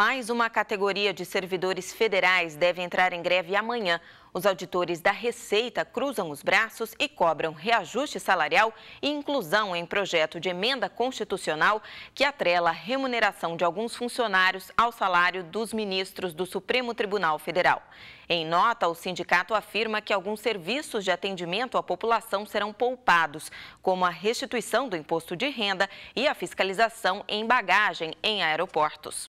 Mais uma categoria de servidores federais deve entrar em greve amanhã. Os auditores da Receita cruzam os braços e cobram reajuste salarial e inclusão em projeto de emenda constitucional que atrela a remuneração de alguns funcionários ao salário dos ministros do Supremo Tribunal Federal. Em nota, o sindicato afirma que alguns serviços de atendimento à população serão poupados, como a restituição do imposto de renda e a fiscalização em bagagem em aeroportos.